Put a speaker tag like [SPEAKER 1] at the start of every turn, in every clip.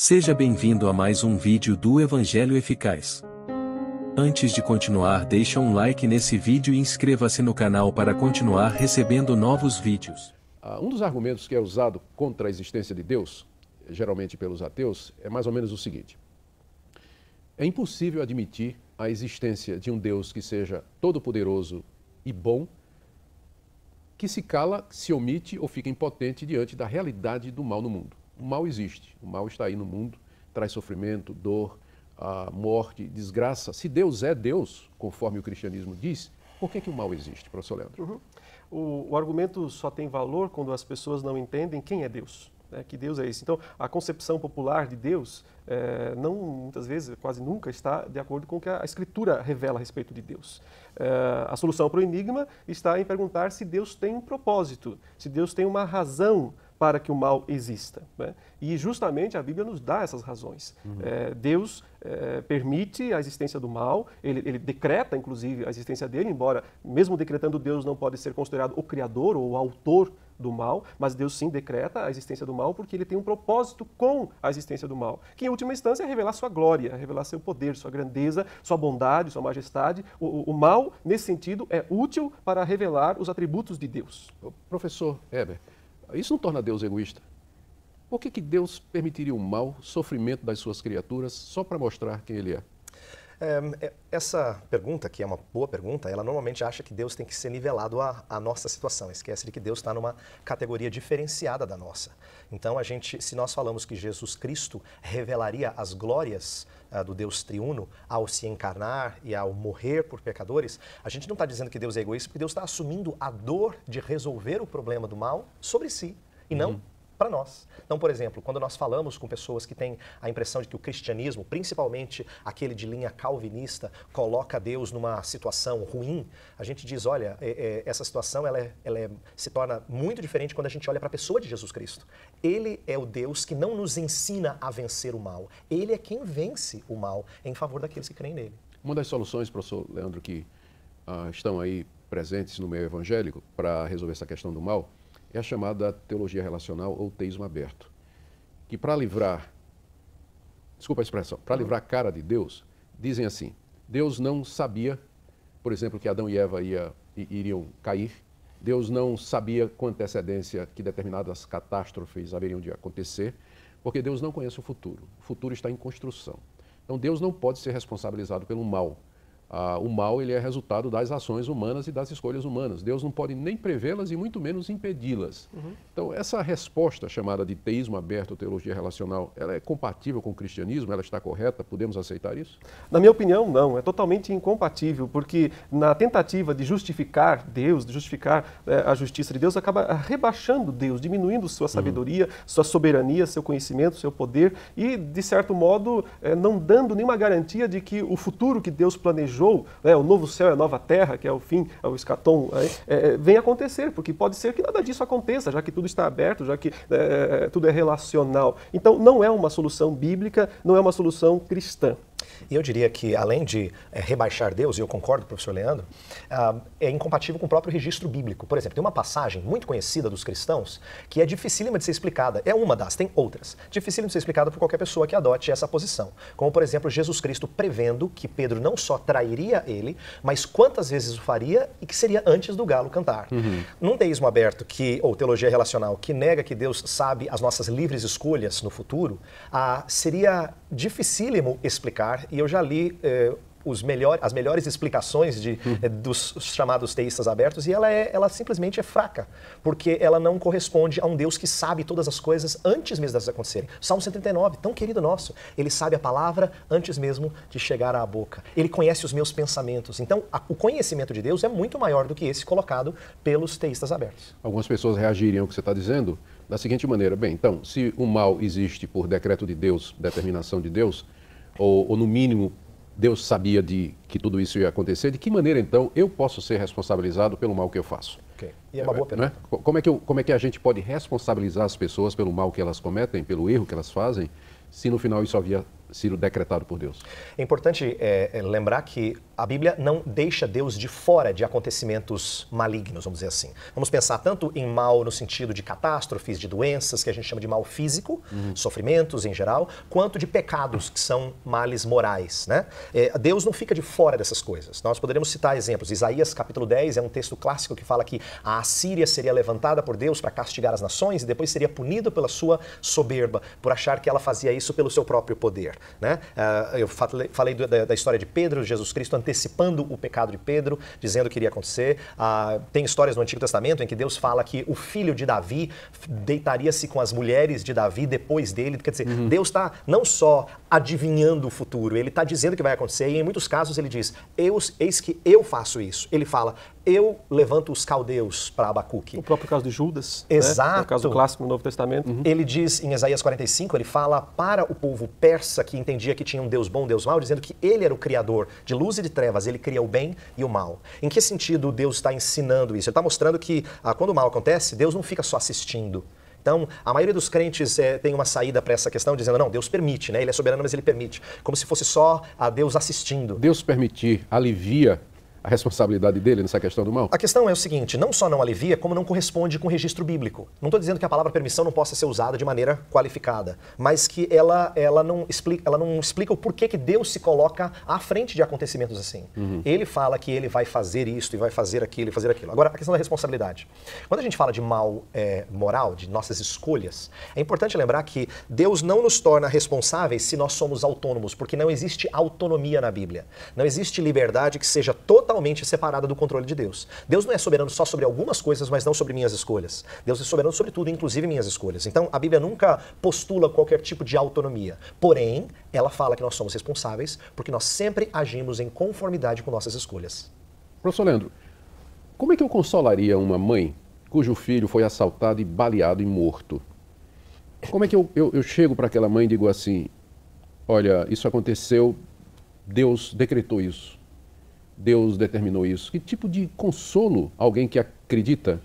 [SPEAKER 1] Seja bem-vindo a mais um vídeo do Evangelho Eficaz. Antes de continuar deixa um like nesse vídeo e inscreva-se no canal para continuar recebendo novos vídeos. Ah, um dos argumentos que é usado contra a existência de Deus, geralmente pelos ateus, é mais ou menos o seguinte. É impossível admitir a existência de um Deus que seja todo-poderoso e bom, que se cala, se omite ou fica impotente diante da realidade do mal no mundo o mal existe, o mal está aí no mundo, traz sofrimento, dor, ah, morte, desgraça. Se Deus é Deus, conforme o cristianismo diz, por que, que o mal existe, professor Leandro? Uhum. O, o, argumento
[SPEAKER 2] só tem valor quando as pessoas não entendem quem é Deus. Né? Que Deus é esse. Então, a concepção popular de Deus é, não, muitas vezes, quase nunca, está de acordo com o que a Escritura revela a respeito de Deus. É, a solução para o enigma está em perguntar se Deus tem um propósito, se Deus tem uma razão para que o mal exista. Né? E justamente a Bíblia nos dá essas razões. Uhum. É, Deus é, permite a existência do mal, ele, ele, decreta, inclusive, a existência dele, embora, mesmo decretando, Deus não pode ser considerado o criador ou o autor do mal, mas Deus sim decreta a existência do mal porque ele tem um propósito com a existência do mal, que em última instância é revelar sua glória, é revelar seu poder, sua grandeza, sua bondade, sua majestade. O, o mal, nesse sentido, é útil para revelar os atributos de Deus.
[SPEAKER 1] Professor Heber, isso não torna Deus egoísta. Por que, que Deus permitiria o mal, o sofrimento das suas criaturas, só para mostrar quem Ele é?
[SPEAKER 3] Ehm, é, essa pergunta, que é uma boa pergunta, ela normalmente acha que Deus tem que ser nivelado à, à nossa situação. Esquece de que Deus está numa categoria diferenciada da nossa. Então, a gente, se nós falamos que Jesus Cristo revelaria as glórias uh, do Deus triuno ao se encarnar e ao morrer por pecadores, a gente não está dizendo que Deus é egoísta, porque Deus está assumindo a dor de resolver o problema do mal sobre si e não uhum para nós. Então, por exemplo, quando nós falamos com pessoas que têm a impressão de que o cristianismo, principalmente aquele de linha calvinista, coloca Deus numa situação ruim, a gente diz, olha, é, é, essa situação ela, é, ela é, se torna muito diferente quando a gente olha para a pessoa de Jesus Cristo. Ele é o Deus que não nos ensina a vencer o mal. Ele é quem vence o mal em favor daqueles que creem nele.
[SPEAKER 1] Uma das soluções, professor Leandro, que ah, estão aí presentes no meio evangélico para resolver essa questão do mal é a chamada teologia relacional ou teísmo aberto, que para livrar, desculpa a expressão, para livrar a cara de Deus, dizem assim: Deus não sabia, por exemplo, que Adão e Eva ia, iriam cair, Deus não sabia com antecedência que determinadas catástrofes haveriam de acontecer, porque Deus não conhece o futuro. O futuro está em construção. Então Deus não pode ser responsabilizado pelo mal. Ah, o mal ele é resultado das ações humanas e das escolhas humanas. Deus não pode nem prevê-las e muito menos impedi-las. Uhum. Então, essa resposta chamada de teísmo aberto, teologia relacional, ela é compatível com o cristianismo? Ela está correta? Podemos aceitar isso? Na minha opinião, não. É totalmente
[SPEAKER 2] incompatível, porque na tentativa de justificar Deus, de justificar é, a justiça de Deus, acaba rebaixando Deus, diminuindo sua uhum. sabedoria, uhum. sua soberania, seu conhecimento, seu poder e, de certo modo, é, não dando nenhuma garantia de que o futuro que Deus planejou planejou, né, o novo céu é a nova terra, que é o fim, é o escatom, é, é, é, vem acontecer, porque pode ser que nada disso aconteça, já que tudo está aberto, já que é, é, tudo é relacional. Então, não é uma solução bíblica, não é uma solução cristã. E eu diria que, além de é, rebaixar
[SPEAKER 3] Deus, e eu concordo, professor Leandro, uh, é incompatível com o próprio registro bíblico. Por exemplo, tem uma passagem muito conhecida dos cristãos que é dificílima de ser explicada. É uma das, tem outras. Dificílima de ser explicada por qualquer pessoa que adote essa posição. Como, por exemplo, Jesus Cristo prevendo que Pedro não só trairia ele, mas quantas vezes o faria e que seria antes do galo cantar. Uhum. Num deísmo aberto que, ou teologia relacional, que nega que Deus sabe as nossas livres escolhas no futuro, ah, seria dificílimo explicar e eu já li eh, os melhor, as melhores explicações de, uhum. eh, dos chamados teístas abertos e ela, é, ela simplesmente é fraca, porque ela não corresponde a um Deus que sabe todas as coisas antes mesmo elas acontecerem. Salmo 139, tão querido nosso, ele sabe a palavra antes mesmo de chegar à boca. Ele conhece os meus pensamentos. Então, a, o conhecimento de Deus é muito maior do que esse colocado pelos teístas abertos.
[SPEAKER 1] Algumas pessoas reagiriam ao que você está dizendo, da seguinte maneira, bem, então, se o mal existe por decreto de Deus, determinação de Deus, ou, ou no mínimo Deus sabia de que tudo isso ia acontecer, de que maneira então eu posso ser responsabilizado pelo mal que eu faço?
[SPEAKER 3] Okay. E é uma boa é, né? pergunta.
[SPEAKER 1] Né? Como, é que eu, como é que a gente pode responsabilizar as pessoas pelo mal que elas cometem, pelo erro que elas fazem, se no final isso havia sido decretado por Deus.
[SPEAKER 3] É importante é, é, lembrar que a Bíblia não deixa Deus de fora de acontecimentos malignos, vamos dizer assim. Vamos pensar tanto em mal no sentido de catástrofes, de doenças, que a gente chama de mal físico, uhum. sofrimentos em geral, quanto de pecados, que são males morais. Né? É, Deus não fica de fora dessas coisas. Nós poderemos citar exemplos. Isaías capítulo 10 é um texto clássico que fala que a Assíria seria levantada por Deus para castigar as nações e depois seria punida pela sua soberba, por achar que ela fazia isso pelo seu próprio poder. Né? Ah, eu falei da história de Pedro, Jesus Cristo antecipando o pecado de Pedro, dizendo que iria acontecer. Ah, tem histórias no Antigo Testamento em que Deus fala que o filho de Davi deitaria-se com as mulheres de Davi depois dele. Quer dizer, uhum. Deus está não só adivinhando o futuro, ele está dizendo que vai acontecer e em muitos casos ele diz: Eis que eu faço isso. Ele fala: eu levanto os caldeus para Abacuque. O próprio caso de Judas. Né? Exato. Né? o caso clássico do Novo Testamento. Uhum. Ele diz em Isaías 45, ele fala para o povo persa que entendia que tinha um Deus bom, um Deus mau, dizendo que ele era o criador de luz e de trevas, ele cria o bem e o mal. Em que sentido Deus está ensinando isso? Ele está mostrando que ah, quando o mal acontece, Deus não fica só assistindo. Então, a maioria dos crentes é, tem uma saída para essa questão, dizendo, não, Deus permite, né? Ele é soberano, mas ele permite. Como se fosse só a ah, Deus assistindo. Deus permitir alivia a responsabilidade dele nessa questão do mal? A questão é o seguinte: não só não alivia, como não corresponde com o registro bíblico. Não estou dizendo que a palavra permissão não possa ser usada de maneira qualificada, mas que ela, ela, não, explica, ela não explica o porquê que Deus se coloca à frente de acontecimentos assim. Uhum. Ele fala que ele vai fazer isso e vai fazer aquilo e fazer aquilo. Agora, a questão da responsabilidade. Quando a gente fala de mal é, moral, de nossas escolhas, é importante lembrar que Deus não nos torna responsáveis se nós somos autônomos, porque não existe autonomia na Bíblia. Não existe liberdade que seja totalmente totalmente separada do controle de Deus. Deus não é soberano só sobre algumas coisas, mas não sobre minhas escolhas. Deus é soberano sobre tudo, inclusive minhas escolhas. Então, a Bíblia nunca postula qualquer tipo de autonomia. Porém, ela fala que nós somos responsáveis porque nós sempre agimos em conformidade com nossas
[SPEAKER 1] escolhas. Professor Leandro, como é que eu consolaria uma mãe cujo filho foi assaltado e baleado e morto? Como é que eu, eu, eu chego para aquela mãe e digo assim: olha, isso aconteceu, Deus decretou isso. Deus determinou isso? Que tipo de consolo alguém que acredita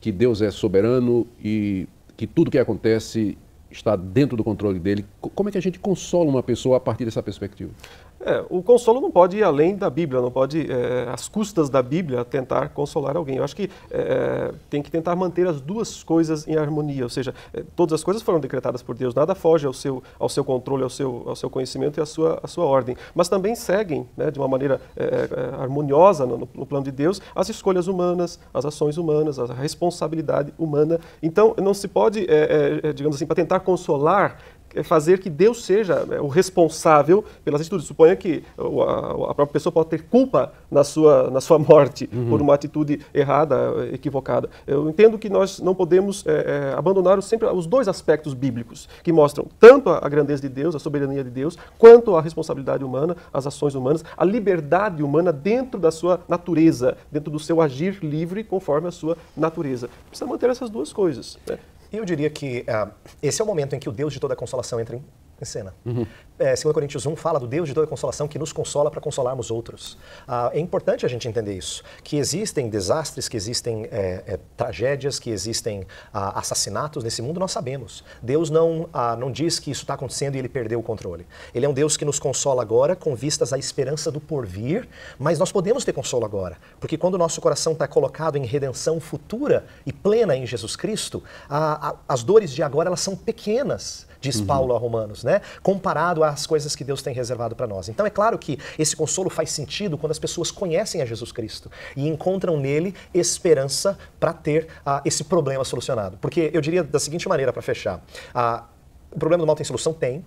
[SPEAKER 1] que Deus é soberano e que tudo que acontece está dentro do controle dele? Como é que a gente consola uma pessoa a partir dessa perspectiva? É, o consolo não pode ir além da Bíblia, não
[SPEAKER 2] pode, é, às custas da Bíblia, tentar consolar alguém. Eu acho que é, tem que tentar manter as duas coisas em harmonia, ou seja, é, todas as coisas foram decretadas por Deus, nada foge ao seu, ao seu controle, ao seu, ao seu conhecimento e à sua, à sua ordem. Mas também seguem, né, de uma maneira é, é, harmoniosa no, no, plano de Deus, as escolhas humanas, as ações humanas, a responsabilidade humana. Então, não se pode, é, digamos assim, para tentar consolar, é fazer que Deus seja é, o responsável pelas atitudes. Suponha que a, própria pessoa pode ter culpa na sua, na sua morte uhum. por uma atitude errada, equivocada. Eu entendo que nós não podemos é, é, abandonar sempre os dois aspectos bíblicos que mostram tanto a grandeza de Deus, a soberania de Deus, quanto a responsabilidade humana, as ações humanas, a liberdade humana dentro da sua natureza, dentro do seu agir livre conforme a sua natureza. Precisa manter essas duas coisas. Né? E eu diria que uh, esse é o momento em que o Deus de toda a consolação entra em,
[SPEAKER 3] em cena. Uhum é, 2 Coríntios 1 fala do Deus de dor e consolação que nos consola para consolarmos outros. Ah, é importante a gente entender isso, que existem desastres, que existem é, é, tragédias, que existem ah, assassinatos nesse mundo, nós sabemos. Deus não, ah, não diz que isso está acontecendo e ele perdeu o controle. Ele é um Deus que nos consola agora com vistas à esperança do porvir, mas nós podemos ter consolo agora, porque quando o nosso coração está colocado em redenção futura e plena em Jesus Cristo, ah, as dores de agora elas são pequenas, diz uhum. Paulo a Romanos, né? comparado a as coisas que Deus tem reservado para nós. Então é claro que esse consolo faz sentido quando as pessoas conhecem a Jesus Cristo e encontram nele esperança para ter ah, esse problema solucionado. Porque eu diria da seguinte maneira para fechar: ah, o problema do mal tem solução? Tem.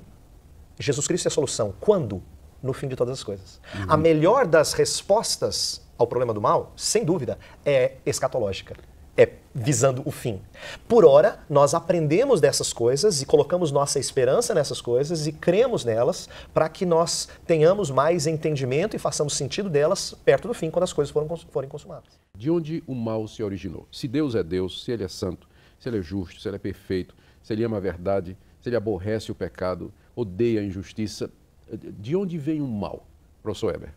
[SPEAKER 3] Jesus Cristo é a solução. Quando? No fim de todas as coisas. Uhum. A melhor das respostas ao problema do mal, sem dúvida, é escatológica é visando o fim. Por ora, nós aprendemos dessas coisas e colocamos nossa esperança nessas coisas e cremos nelas para que nós tenhamos mais entendimento e façamos sentido delas perto do fim, quando as coisas foram, forem consumadas.
[SPEAKER 1] De onde o mal se originou? Se Deus é Deus, se Ele é santo, se Ele é justo, se Ele é perfeito, se Ele ama a verdade, se Ele aborrece o pecado, odeia a injustiça, de onde vem o mal, professor Weber?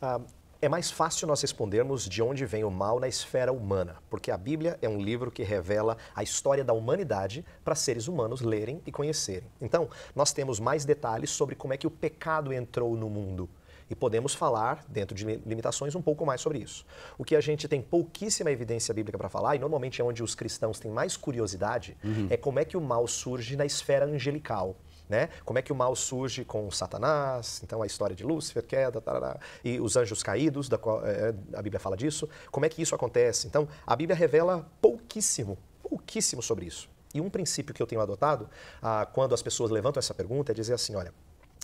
[SPEAKER 3] Ah, é mais fácil nós respondermos de onde vem o mal na esfera humana, porque a Bíblia é um livro que revela a história da humanidade para seres humanos lerem e conhecerem. Então, nós temos mais detalhes sobre como é que o pecado entrou no mundo. E podemos falar, dentro de limitações, um pouco mais sobre isso. O que a gente tem pouquíssima evidência bíblica para falar, e normalmente é onde os cristãos têm mais curiosidade, uhum. é como é que o mal surge na esfera angelical né? Como é que o mal surge com Satanás, então a história de Lúcifer, queda, tarará, e os anjos caídos, qual, é, é, a Bíblia fala disso. Como é que isso acontece? Então, a Bíblia revela pouquíssimo, pouquíssimo sobre isso. E um princípio que eu tenho adotado ah, quando as pessoas levantam essa pergunta é dizer assim: olha,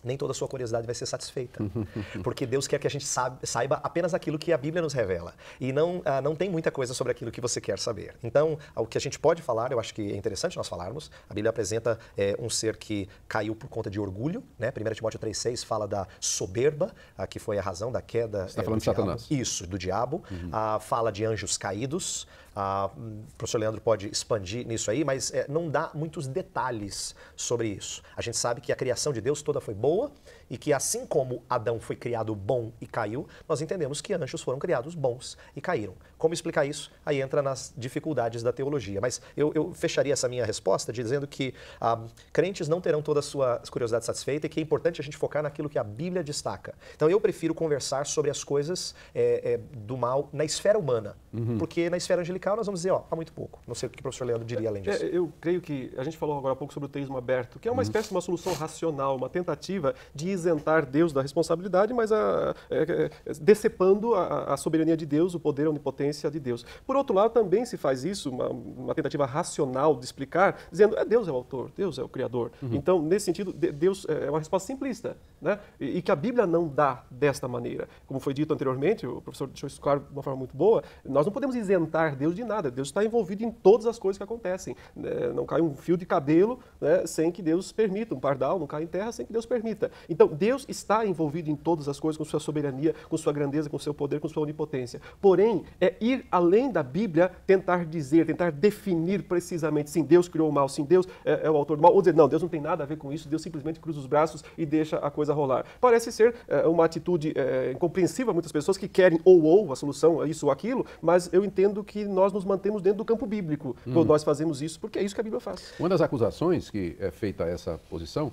[SPEAKER 3] nem toda a sua curiosidade vai ser satisfeita. Porque Deus quer que a gente saiba apenas aquilo que a Bíblia nos revela. E não, ah, não tem muita coisa sobre aquilo que você quer saber. Então, ah, o que a gente pode falar, eu acho que é interessante nós falarmos. A Bíblia apresenta é, um ser que caiu por conta de orgulho. Né? 1 Timóteo 3,6 fala da soberba, ah, que foi a razão da queda. Você está é, falando de diabo. Satanás. Isso, do diabo. Uhum. Ah, fala de anjos caídos. Ah, hum, o professor Leandro pode expandir nisso aí, mas é, não dá muitos detalhes sobre isso. A gente sabe que a criação de Deus toda foi boa boa e que assim como Adão foi criado bom e caiu, nós entendemos que anjos foram criados bons e caíram. Como explicar isso? Aí entra nas dificuldades da teologia. Mas eu, eu fecharia essa minha resposta dizendo que ah, crentes não terão toda a sua curiosidade satisfeita e que é importante a gente focar naquilo que a Bíblia destaca. Então eu prefiro conversar sobre as coisas é, é, do mal na esfera humana, uhum. porque na esfera angelical nós vamos dizer, ó, há muito pouco. Não sei o que o professor Leandro diria além é, disso. É,
[SPEAKER 2] eu creio que a gente falou agora há pouco sobre o teísmo aberto, que é uma uhum. espécie de uma solução racional, uma tentativa de isentar Deus da responsabilidade, mas ah, é, é, a, decepando a, a soberania de Deus, o poder, a onipotência providência de Deus. Por outro lado, também se faz isso, uma, uma tentativa racional de explicar, dizendo, é Deus é o autor, Deus é o criador. Uhum. Então, nesse sentido, Deus é, é uma resposta simplista, né? E, e, que a Bíblia não dá desta maneira. Como foi dito anteriormente, o professor deixou isso claro de uma forma muito boa, nós não podemos isentar Deus de nada, Deus está envolvido em todas as coisas que acontecem. Né? Não cai um fio de cabelo né, sem que Deus permita, um pardal não cai em terra sem que Deus permita. Então, Deus está envolvido em todas as coisas com sua soberania, com sua grandeza, com seu poder, com sua onipotência. Porém, é ir além da Bíblia, tentar dizer, tentar definir precisamente, sim, Deus criou o mal, sim, Deus é, é, o autor do mal, ou dizer, não, Deus não tem nada a ver com isso, Deus simplesmente cruza os braços e deixa a coisa rolar. Parece ser é, uma atitude é, incompreensível a muitas pessoas que querem ou ou a solução, é isso ou aquilo, mas eu entendo que nós nos mantemos dentro do campo bíblico hum. quando
[SPEAKER 1] nós fazemos isso, porque é isso que a Bíblia faz. Uma das acusações que é feita a essa posição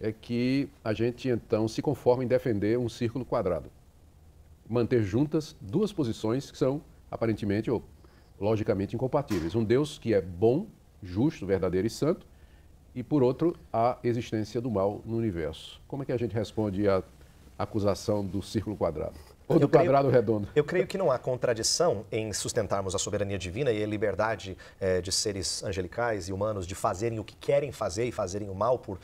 [SPEAKER 1] é que a gente então se conforma em defender um círculo quadrado manter juntas duas posições que são aparentemente ou logicamente incompatíveis. Um Deus que é bom, justo, verdadeiro e santo, e por outro, a existência do mal no universo. Como é que a gente responde à acusação do círculo quadrado? Ou do eu quadrado
[SPEAKER 3] creio, redondo. Eu creio que não há contradição em sustentarmos a soberania divina e a liberdade é, de seres angelicais e humanos de fazerem o que querem fazer e fazerem o mal por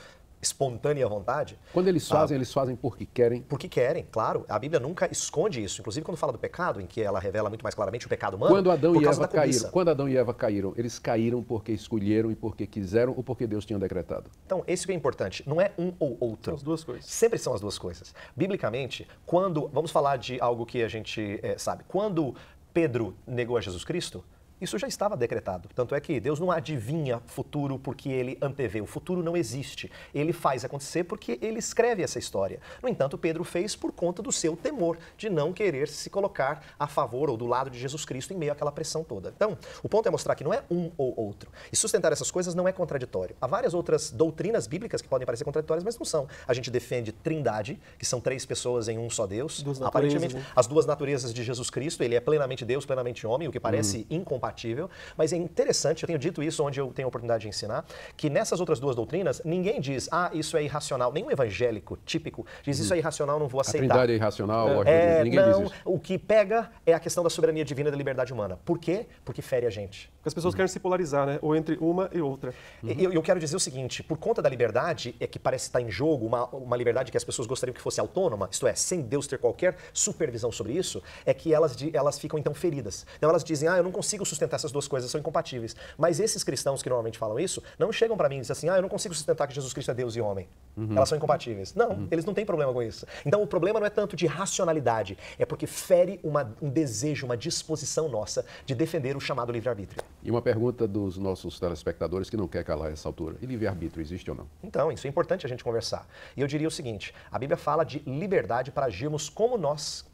[SPEAKER 3] espontânea vontade. Quando eles ah, fazem, ah, eles fazem porque querem. Porque querem, claro. A Bíblia nunca esconde isso. Inclusive, quando fala do pecado, em que ela revela muito mais claramente o pecado humano. Quando Adão e Eva caíram,
[SPEAKER 1] quando Adão e Eva caíram, eles caíram porque escolheram e porque quiseram ou porque Deus tinha decretado.
[SPEAKER 3] Então, isso que é importante. Não é um ou outro. São as duas coisas. Sempre são as duas coisas. Biblicamente, quando vamos falar de algo que a gente é, sabe, quando Pedro negou a Jesus Cristo, isso já estava decretado. Tanto é que Deus não adivinha futuro porque ele antevê. O futuro não existe. Ele faz acontecer porque ele escreve essa história. No entanto, Pedro fez por conta do seu temor de não querer se colocar a favor ou do lado de Jesus Cristo em meio àquela pressão toda. Então, o ponto é mostrar que não é um ou outro. E sustentar essas coisas não é contraditório. Há várias outras doutrinas bíblicas que podem parecer contraditórias, mas não são. A gente defende trindade, que são três pessoas em um só Deus. Duas Aparentemente, naturezas, né? as duas naturezas de Jesus Cristo, ele é plenamente Deus, plenamente homem, o que parece uhum. incompatível compatível, mas é interessante, eu tenho dito isso onde eu tenho a oportunidade de ensinar, que nessas outras duas doutrinas, ninguém diz, ah, isso é irracional. Nenhum evangélico típico diz, isso é irracional, não vou aceitar. A trindade é irracional, é, ninguém não, diz isso. O que pega é a questão da soberania divina e da liberdade humana. Por quê? Porque fere a gente. Porque as pessoas uhum. querem se polarizar, né? Ou entre uma e outra. Uhum. Eu, eu, quero dizer o seguinte, por conta da liberdade, é que parece estar em jogo uma, uma liberdade que as pessoas gostariam que fosse autônoma, isto é, sem Deus ter qualquer supervisão sobre isso, é que elas, elas ficam então feridas. Então elas dizem, ah, eu não consigo sustentar essas duas coisas, são incompatíveis. Mas esses cristãos que normalmente falam isso, não chegam para mim e dizem assim, ah, eu não consigo sustentar que Jesus Cristo é Deus e homem. Uhum. Elas são incompatíveis. Não, uhum. eles não têm problema com isso. Então o problema não é tanto de racionalidade, é porque fere
[SPEAKER 1] uma, um desejo, uma disposição nossa de defender
[SPEAKER 3] o chamado livre-arbítrio.
[SPEAKER 1] E uma pergunta dos nossos telespectadores que não quer calar essa altura. E livre-arbítrio existe ou não?
[SPEAKER 3] Então, isso é importante a gente conversar. E eu diria o seguinte, a Bíblia fala de liberdade para agirmos como nós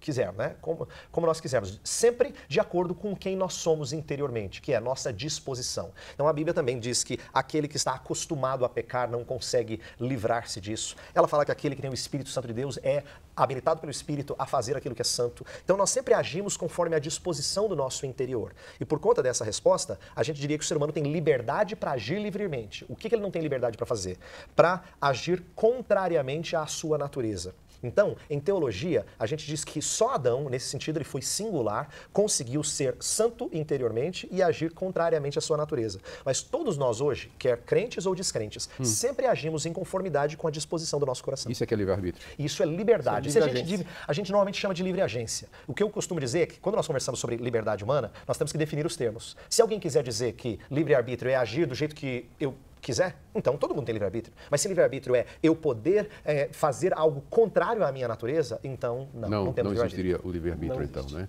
[SPEAKER 3] quiser, né? Como, como nós quisermos, sempre de acordo com quem nós somos interiormente, que é a nossa disposição. Então a Bíblia também diz que aquele que está acostumado a pecar não consegue livrar-se disso. Ela fala que aquele que tem o Espírito Santo de Deus é habilitado pelo Espírito a fazer aquilo que é santo. Então nós sempre agimos conforme a disposição do nosso interior. E por conta dessa resposta, a gente diria que o ser humano tem liberdade para agir livremente. O que, que ele não tem liberdade para fazer? Para agir contrariamente à sua natureza. Então, em teologia, a gente diz que só Adão, nesse sentido, ele foi singular, conseguiu ser santo interiormente e agir contrariamente à sua natureza. Mas todos nós hoje, quer crentes ou descrentes, hum. sempre agimos em conformidade com a disposição do nosso coração. Isso é que é livre-arbítrio. Isso é liberdade. Isso é livre a, gente, a gente normalmente chama de livre agência. O que eu costumo dizer é que quando nós conversamos sobre liberdade humana, nós temos que definir os termos. Se alguém quiser dizer que livre-arbítrio é agir do jeito que eu quiser, então todo mundo tem livre-arbítrio. Mas se livre-arbítrio é eu poder é, fazer algo contrário à minha natureza, então não. Não, não, existiria
[SPEAKER 1] o livre-arbítrio, então, né?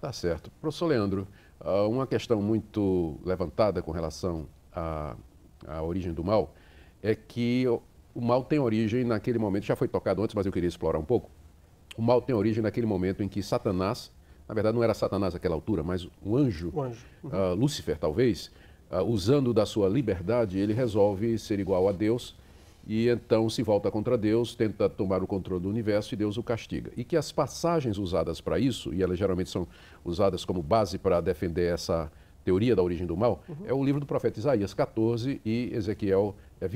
[SPEAKER 1] Tá certo. Professor Leandro, ah, uma questão muito levantada com relação à, à origem do mal é que o mal tem origem naquele momento, já foi tocado antes, mas eu queria explorar um pouco. O mal tem origem naquele momento em que Satanás, na verdade não era Satanás naquela altura, mas um anjo, anjo. Uhum. Uh, Lúcifer talvez, uh, usando da sua liberdade, ele resolve ser igual a Deus e então se volta contra Deus, tenta tomar o controle do universo e Deus o castiga. E que as passagens usadas para isso, e elas geralmente são usadas como base para defender essa teoria da origem do mal, uhum. é o livro do profeta Isaías 14 e Ezequiel 28. É,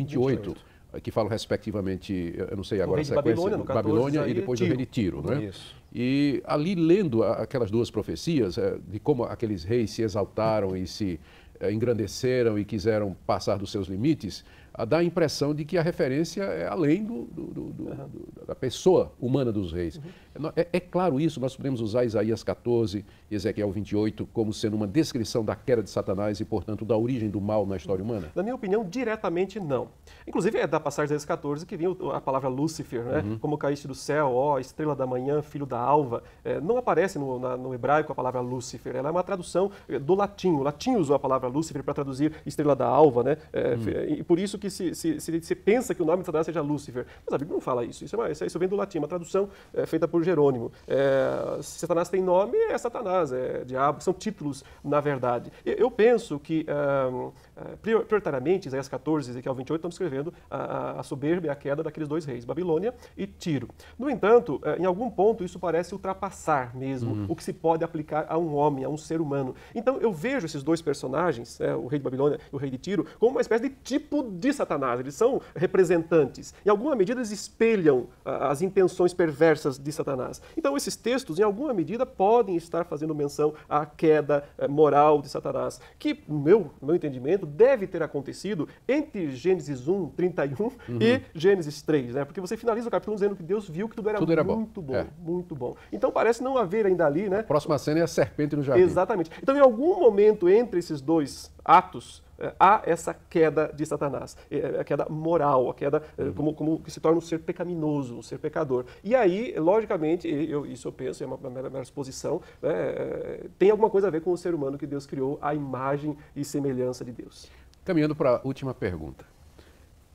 [SPEAKER 1] 28 que falam respectivamente, eu não sei agora a sequência, Babilônia, 14, Babilônia e depois do rei de Tiro. Né? Isso. E ali, lendo aquelas duas profecias, é, de como aqueles reis se exaltaram e se eh, engrandeceram e quiseram passar dos seus limites, dá a impressão de que a referência é além do, do, do, da pessoa humana dos reis. Uhum. É, é, é claro isso, nós podemos usar Isaías 14, Ezequiel 28 como sendo uma descrição da queda de Satanás e, portanto, da origem do mal na história humana?
[SPEAKER 2] Na minha opinião, diretamente não. Inclusive é da passagem de Isaías 14 que vem a palavra Lúcifer, né? Uhum. como caíste do céu, ó, estrela da manhã, filho da alva. É, não aparece no, na, no, hebraico a palavra Lúcifer, ela é uma tradução é, do latim. O latim usou a palavra Lúcifer para traduzir estrela da alva, né? É, uhum. e por isso que que se, se, se, se pensa que o nome de Satanás seja Lúcifer. Mas a Bíblia não fala isso. Isso, é, isso vem do latim, uma tradução é, feita por Jerônimo. É, se Satanás tem nome, é Satanás, é diabo, são títulos, na verdade. Eu, eu penso que, um, eh, prioritariamente, Isaías 14 e Ezequiel 28 estão descrevendo a, a, soberba e a queda daqueles dois reis, Babilônia e Tiro. No entanto, em algum ponto, isso parece ultrapassar mesmo uhum. o que se pode aplicar a um homem, a um ser humano. Então, eu vejo esses dois personagens, né, o rei de Babilônia e o rei de Tiro, como uma espécie de tipo de Satanás, eles são representantes. Em alguma medida, eles espelham ah, as intenções perversas de Satanás. Então, esses textos, em alguma medida, podem estar fazendo menção à queda eh, moral de Satanás, que, no meu, meu entendimento, deve ter acontecido entre Gênesis 1, 31 uhum. e Gênesis 3, né? porque você finaliza o capítulo dizendo que Deus viu que tudo era, tudo era muito bom, bom é. muito bom. Então, parece não
[SPEAKER 1] haver ainda ali. Né? A próxima cena é a serpente no jardim.
[SPEAKER 2] Exatamente. Então, em algum momento entre esses dois atos, eh, há essa queda de Satanás, eh, eh, a queda moral, a queda uhum. como, como que se torna um ser pecaminoso, um ser pecador. E aí, logicamente, eu, isso eu penso, é uma, mera exposição, né, tem alguma coisa a ver com o ser humano que Deus criou, a imagem e
[SPEAKER 1] semelhança de Deus. Caminhando para a última pergunta.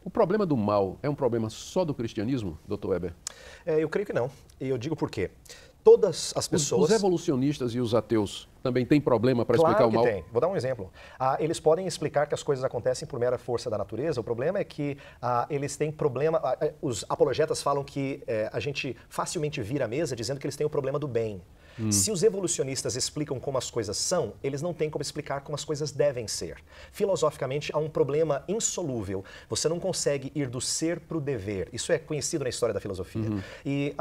[SPEAKER 1] O problema do mal é um problema só do cristianismo, doutor Weber? É, eu creio que não. E eu digo por quê. Todas as pessoas. Os, os evolucionistas e os ateus também tem problema para claro explicar o mal? tem. Vou dar um exemplo. Ah,
[SPEAKER 3] eles podem explicar que as coisas acontecem por mera força da natureza. O problema é que ah, eles têm problema... Ah, eh, os apologetas falam que eh, a gente facilmente vira a mesa dizendo que eles têm o problema do bem. Hum. Se os evolucionistas explicam como as coisas são, eles não têm como explicar como as coisas devem ser. Filosoficamente, há um problema insolúvel. Você não consegue ir do ser para o dever. Isso é conhecido na história da filosofia. Uhum. E,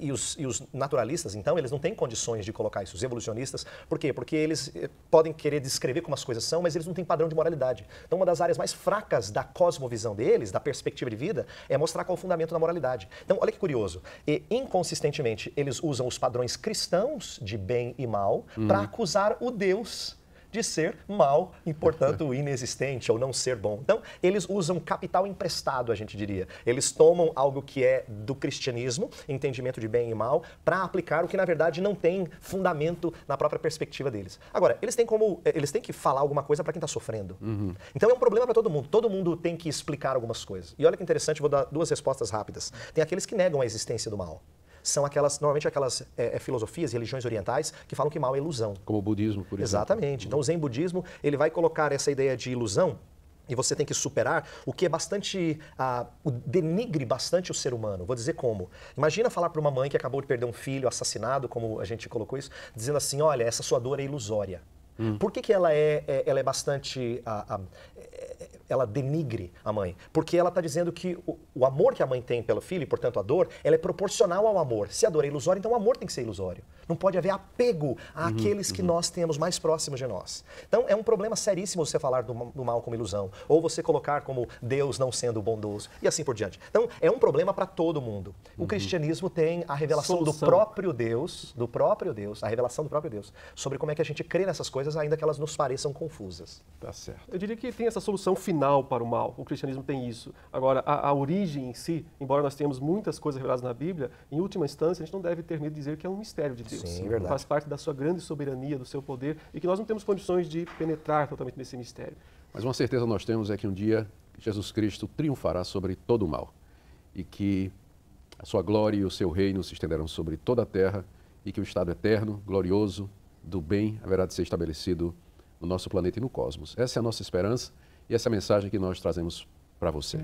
[SPEAKER 3] e, os, e os naturalistas, então, eles não têm condições de colocar isso. Os evolucionistas, por quê? Porque eles eh, podem querer descrever como as coisas são, mas eles não têm padrão de moralidade. Então, uma das áreas mais fracas da cosmovisão deles, da perspectiva de vida, é mostrar qual é o fundamento da moralidade. Então, olha que curioso. E, inconsistentemente, eles usam os padrões cristãos cristãos de bem e mal uhum. para acusar o Deus de ser mal e, portanto, inexistente ou não ser bom. Então, eles usam capital emprestado, a gente diria. Eles tomam algo que é do cristianismo, entendimento de bem e mal, para aplicar o que, na verdade, não tem fundamento na própria perspectiva deles. Agora, eles têm como. Eh, eles têm que falar alguma coisa para quem está sofrendo. Uhum. Então, é um problema para todo mundo. Todo mundo tem que explicar algumas coisas. E olha que interessante, vou dar duas respostas rápidas. Tem aqueles que negam a existência do mal são aquelas, normalmente aquelas é, é filosofias e religiões orientais que falam que mal é ilusão.
[SPEAKER 1] Como o budismo, por exemplo.
[SPEAKER 3] Exatamente. Então o Zen budismo, ele vai colocar essa ideia de ilusão e você tem que superar, o que é bastante. o denigre bastante o ser humano. Vou dizer como. Imagina falar para uma mãe que acabou de perder um filho assassinado, como a gente colocou isso, dizendo assim: olha, essa sua dor é ilusória. Hum. Por que, que ela, é, é, ela é bastante. Uh, ela denigre a mãe. Porque ela está dizendo que o, o, amor que a mãe tem pelo filho, e portanto a dor, ela é proporcional ao amor. Se a dor é ilusória, então o amor tem que ser ilusório não pode haver apego àqueles uhum, que uhum. nós temos mais próximos de nós. Então, é um problema seríssimo você falar do, do, mal como ilusão, ou você colocar como Deus não sendo bondoso, e assim por diante. Então, é um problema para todo mundo. O uhum. cristianismo tem a revelação Solução. do próprio Deus, do próprio Deus, a revelação do próprio Deus, sobre como é que a gente crê nessas coisas, ainda que elas nos pareçam confusas.
[SPEAKER 1] Tá certo.
[SPEAKER 2] Eu diria que tem essa solução final para o mal. O cristianismo tem isso. Agora, a, a origem em si, embora nós tenhamos muitas coisas reveladas na Bíblia, em última instância, a gente não deve ter medo de dizer que é um mistério de Deus. Sim, verdade. Faz parte da sua grande soberania, do seu poder, e que nós não temos condições de penetrar totalmente nesse
[SPEAKER 1] mistério. Mas uma certeza nós temos é que um dia Jesus Cristo triunfará sobre todo o mal e que a sua glória e o seu reino se estenderão sobre toda a terra e que o estado eterno, glorioso, do bem haverá de ser estabelecido no nosso planeta e no cosmos. Essa é a nossa esperança e essa é a mensagem que nós trazemos para você.